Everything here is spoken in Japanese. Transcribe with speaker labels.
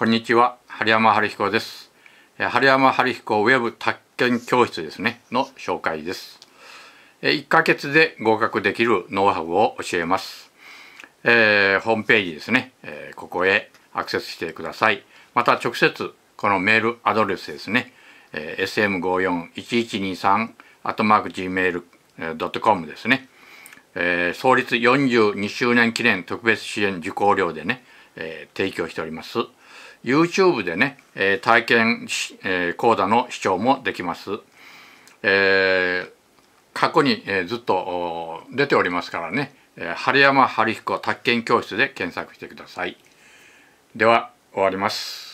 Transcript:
Speaker 1: こんにちは春山春彦です春山春彦ウェブ宅建教室ですねの紹介です1ヶ月で合格できるノウハウを教えます、えー、ホームページですね、えー、ここへアクセスしてくださいまた直接このメールアドレスですね、えー、sm541123 アットマーク gmail.com ですね、えー、創立42周年記念特別支援受講料でねえー、提供しております YouTube でね、えー、体験、えー、講座の視聴もできます、えー、過去に、えー、ずっと出ておりますからね、えー、春山春彦宅建教室で検索してくださいでは終わります